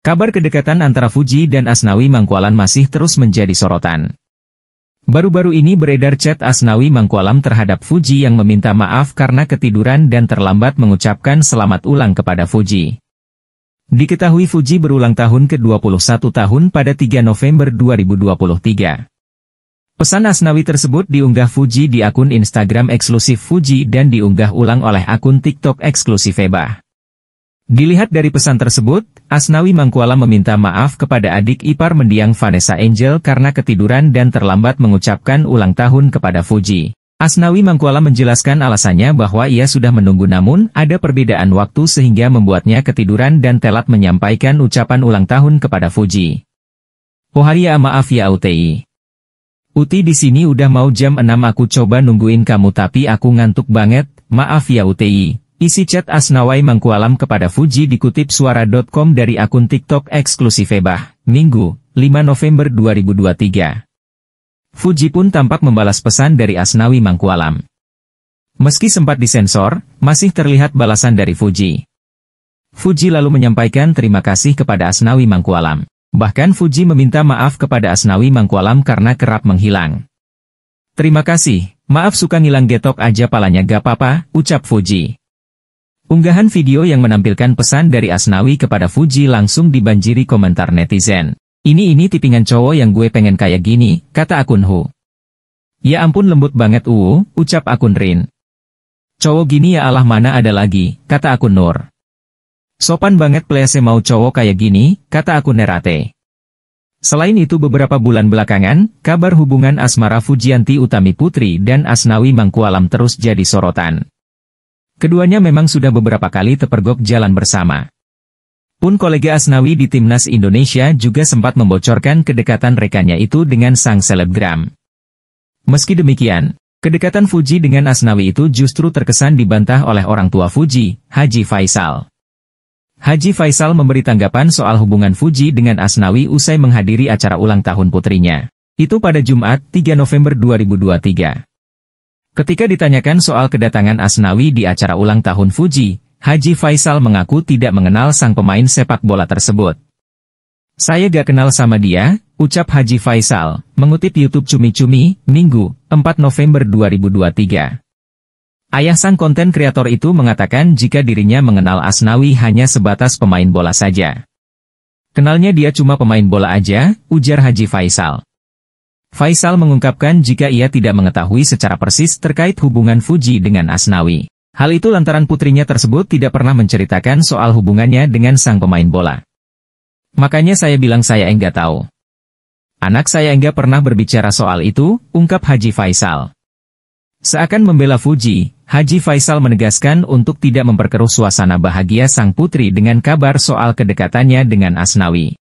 Kabar kedekatan antara Fuji dan Asnawi Mangkualam masih terus menjadi sorotan. Baru-baru ini beredar chat Asnawi Mangkualam terhadap Fuji yang meminta maaf karena ketiduran dan terlambat mengucapkan selamat ulang kepada Fuji. Diketahui Fuji berulang tahun ke-21 tahun pada 3 November 2023. Pesan Asnawi tersebut diunggah Fuji di akun Instagram eksklusif Fuji dan diunggah ulang oleh akun TikTok eksklusif Eba. Dilihat dari pesan tersebut, Asnawi Mangkuala meminta maaf kepada adik ipar mendiang Vanessa Angel karena ketiduran dan terlambat mengucapkan ulang tahun kepada Fuji. Asnawi Mangkuala menjelaskan alasannya bahwa ia sudah menunggu namun ada perbedaan waktu sehingga membuatnya ketiduran dan telat menyampaikan ucapan ulang tahun kepada Fuji. ya maaf ya Uti. Uti di sini udah mau jam 6 aku coba nungguin kamu tapi aku ngantuk banget, maaf ya Uti. Isi chat Asnawai Mangkualam kepada Fuji dikutip suara.com dari akun TikTok eksklusif Ebah, Minggu, 5 November 2023. Fuji pun tampak membalas pesan dari Asnawi Mangkualam. Meski sempat disensor, masih terlihat balasan dari Fuji. Fuji lalu menyampaikan terima kasih kepada Asnawi Mangkualam. Bahkan Fuji meminta maaf kepada Asnawi Mangkualam karena kerap menghilang. Terima kasih, maaf suka ngilang getok aja palanya gak apa-apa, ucap Fuji. Unggahan video yang menampilkan pesan dari Asnawi kepada Fuji langsung dibanjiri komentar netizen. Ini ini tipingan cowok yang gue pengen kayak gini, kata akun Hu. Ya ampun lembut banget Uu, ucap akun Rin. Cowok gini ya Allah mana ada lagi, kata akun Nur. Sopan banget plese mau cowok kayak gini, kata akun Nerate. Selain itu beberapa bulan belakangan, kabar hubungan asmara Fujianti Utami Putri dan Asnawi Mangkualam terus jadi sorotan. Keduanya memang sudah beberapa kali terpergok jalan bersama. Pun kolega Asnawi di Timnas Indonesia juga sempat membocorkan kedekatan rekannya itu dengan sang selebgram. Meski demikian, kedekatan Fuji dengan Asnawi itu justru terkesan dibantah oleh orang tua Fuji, Haji Faisal. Haji Faisal memberi tanggapan soal hubungan Fuji dengan Asnawi usai menghadiri acara ulang tahun putrinya. Itu pada Jumat 3 November 2023. Ketika ditanyakan soal kedatangan Asnawi di acara ulang tahun Fuji, Haji Faisal mengaku tidak mengenal sang pemain sepak bola tersebut. Saya gak kenal sama dia, ucap Haji Faisal, mengutip YouTube Cumi Cumi, Minggu, 4 November 2023. Ayah sang konten kreator itu mengatakan jika dirinya mengenal Asnawi hanya sebatas pemain bola saja. Kenalnya dia cuma pemain bola aja, ujar Haji Faisal. Faisal mengungkapkan jika ia tidak mengetahui secara persis terkait hubungan Fuji dengan Asnawi. Hal itu lantaran putrinya tersebut tidak pernah menceritakan soal hubungannya dengan sang pemain bola. Makanya saya bilang saya enggak tahu. Anak saya enggak pernah berbicara soal itu, ungkap Haji Faisal. Seakan membela Fuji, Haji Faisal menegaskan untuk tidak memperkeruh suasana bahagia sang putri dengan kabar soal kedekatannya dengan Asnawi.